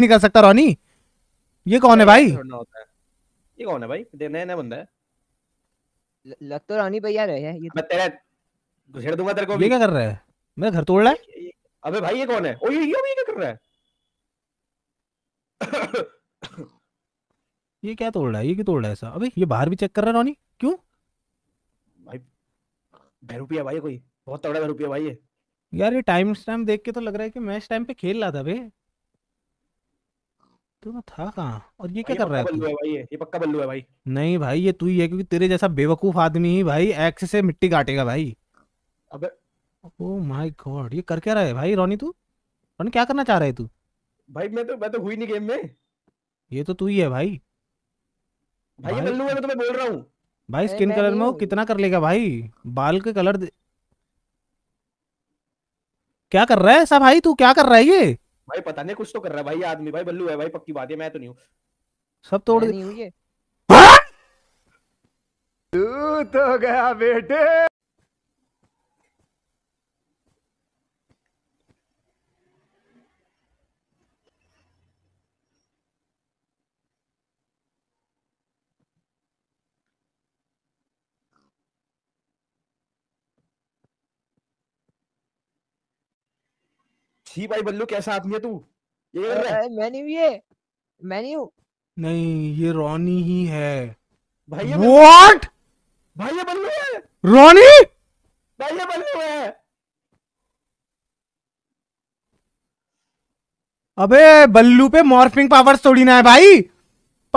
नहीं कर सकता रोनी ये कौन है भाई ये कौन है भाई नया नया बंदा है लग तो रोनी भैया रहे हैं ये तो- मैं तेरा घुसेड़ दूंगा तेरे को ये क्या कर रहा है मेरा घर तोड़ रहा है अबे भाई ये कौन है ओ ये ये क्या कर रहा है ये क्या तोड़ रहा है ये क्यों तोड़ रहा है ऐसा अबे ये बाहर भी चेक कर रहा है रोनी क्यों भाई भैरूपिया भाई कोई बहुत तगड़ा भैरूपिया भाई है यार ये टाइम स्टैम्प देख के तो लग रहा है कि मैच टाइम पे खेल रहा था भाई तो मैं था कहाँ और ये क्या कर रहा है तू भाई ये पक्का बल्लू है भाई नहीं भाई ये तू ही है क्योंकि तेरे जैसा बेवकूफ आदमी ही भाई एक्स से मिट्टी काटेगा भाई अबे ओ माय गॉड ये कर क्या रहा है भाई रोनी तू रोनी क्या करना चाह रहा है तू भाई मैं तो मैं तो हुई नहीं गेम में ये तो तू ही है भाई भाई ये बल्लू है मैं तुम्हें बोल रहा हूँ भाई स्किन कलर में वो कितना कर लेगा भाई बाल के कलर क्या कर रहा है ऐसा भाई तू क्या कर रहा है ये भाई पता नहीं कुछ तो कर रहा है भाई आदमी भाई बल्लू है भाई पक्की बात है मैं तो नहीं हूँ सब तोड़ नहीं हुई है हाँ? तू तो गया बेटे छी भाई बल्लू कैसा आदमी है तू ये कर रहा है मैं नहीं ये मैं नहीं हूँ नहीं ये रोनी ही है भाई ये व्हाट भाई ये बल्लू है रोनी भाई ये बल्लू है अबे बल्लू पे मॉर्फिंग पावर्स थोड़ी ना है भाई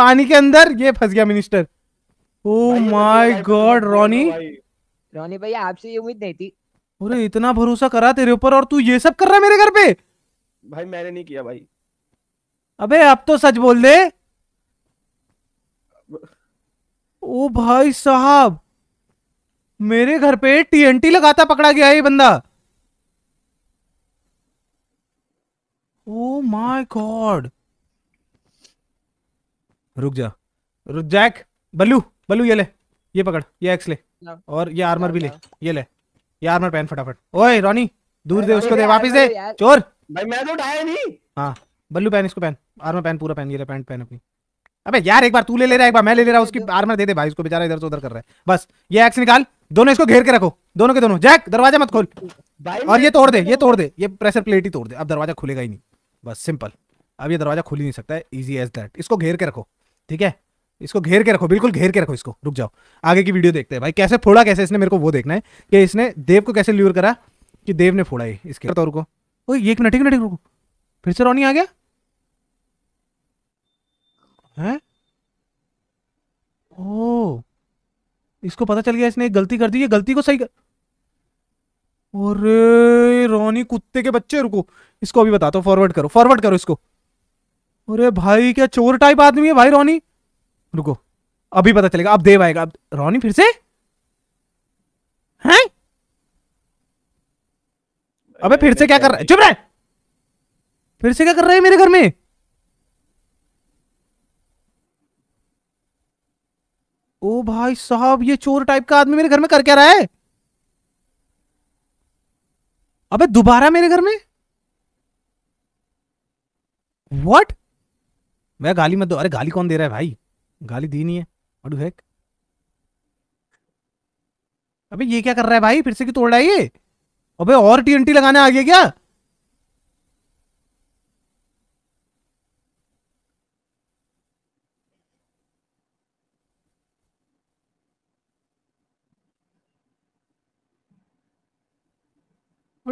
पानी के अंदर ये फंस गया minister oh my god Roni Roni भाई आपसे ये उम्मीद नहीं थी अरे इतना भरोसा करा तेरे ऊपर और तू ये सब कर रहा है मेरे घर पे भाई मैंने नहीं किया भाई अबे अब तो सच बोल दे ओ भाई साहब मेरे घर पे टीएनटी लगाता पकड़ा गया ये बंदा ओ माय गॉड रुक जा रुक जैक बल्लू बल्लू ये ले ये पकड़ ये एक्स ले हाँ। और ये आर्मर भी ले ये ले यार मैं पेन फटाफट ओए रोनी दूर दे उसको दे वापस दे चोर भाई मैं तो उठाया नहीं हाँ बल्लू पहन इसको पहन आर्मर पहन पूरा पहन ये पैंट पहन अपनी अबे यार एक बार तू ले ले रहा है एक बार मैं ले ले रहा उसकी आर्मर दे दे भाई उसको बेचारा इधर से उधर कर रहा है बस ये एक्स निकाल दोनों इसको घेर के रखो दोनों के दोनों जैक दरवाजा मत खोल और तो ये तोड़ दे ये तोड़ दे ये प्रेशर प्लेट ही तोड़ दे अब दरवाजा खुलेगा ही नहीं बस सिंपल अब ये दरवाजा खुल ही नहीं सकता है ईजी एज दैट इसको घेर के रखो ठीक है इसको घेर के रखो बिल्कुल घेर के रखो इसको रुक जाओ आगे की वीडियो देखते हैं भाई कैसे फोड़ा कैसे इसने मेरे को वो देखना है कि इसने देव को कैसे ल्यूर करा कि देव ने फोड़ा ये इसके तौर को एक मिनट एक मिनट रुको फिर से रोनी आ गया है ओ इसको पता चल गया इसने एक गलती कर दी ये गलती को सही कर अरे रोनी कुत्ते के बच्चे रुको इसको अभी बताता हूँ फॉरवर्ड करो फॉरवर्ड करो इसको अरे भाई क्या चोर टाइप आदमी है भाई रोनी रुको अभी पता चलेगा अब देव आएगा अब रोनी फिर से हैं अबे फिर से क्या कर रहा है चुप रहे फिर से क्या कर रहे है मेरे घर में ओ भाई साहब ये चोर टाइप का आदमी मेरे घर में कर क्या रहा है अबे दोबारा मेरे घर में व्हाट मैं गाली मत दो अरे गाली कौन दे रहा है भाई गाली दी नहीं है अडू हैक अबे ये क्या कर रहा है भाई फिर से क्यों तोड़ रहा है ये अबे और टीएनटी लगाने आ गया क्या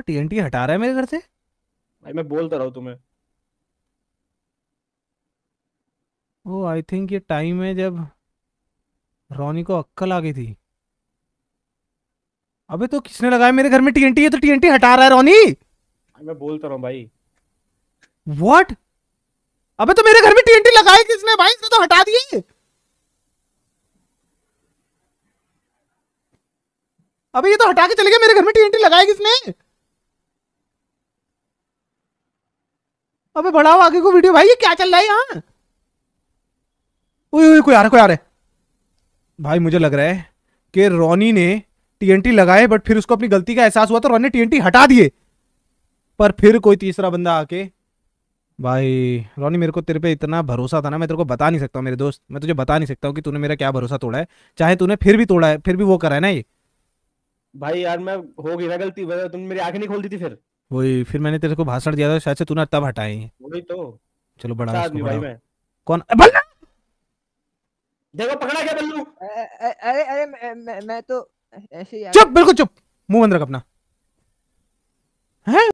टीएनटी हटा रहा है मेरे घर से भाई मैं बोलता रहा हूं तुम्हें ओ आई थिंक ये टाइम है जब रोनी को अक्कल आ गई थी अबे तो किसने लगाया मेरे घर में टीएनटी है तो टीएनटी हटा रहा है रोनी हाँ, मैं बोलता रहा भाई व्हाट अबे तो मेरे घर में टीएनटी लगाया किसने भाई इसने तो हटा दिए अबे ये तो हटा के चले गए मेरे घर में टीएनटी लगाया किसने अबे बढ़ाओ आगे को वीडियो भाई ये क्या चल रहा है यहाँ ओए ओए कोई आ रहा कोई आ रहा है भाई मुझे लग रहा है कि रोनी ने टीएनटी लगाए बट फिर उसको अपनी गलती का एहसास हुआ तो रोनी टीएनटी हटा दिए पर फिर कोई तीसरा बंदा आके भाई रोनी मेरे को तेरे पे इतना भरोसा था ना मैं तेरे को बता नहीं सकता मेरे दोस्त मैं तुझे बता नहीं सकता हूँ कि तूने मेरा क्या भरोसा तोड़ा है चाहे तूने फिर भी तोड़ा है फिर भी वो करा है ना ये भाई यार मैं हो गई ना गलती तुम मेरी आंखें नहीं खोल दी थी फिर वही फिर मैंने तेरे को भाषण दिया था शायद से तूने तब हटाई वही तो चलो बड़ा, इसको बड़ा। कौन बल्ला देखो पकड़ा क्या बल्लू अरे अरे मैं, तो ऐसे ही चुप बिल्कुल चुप मुंह बंद रख अपना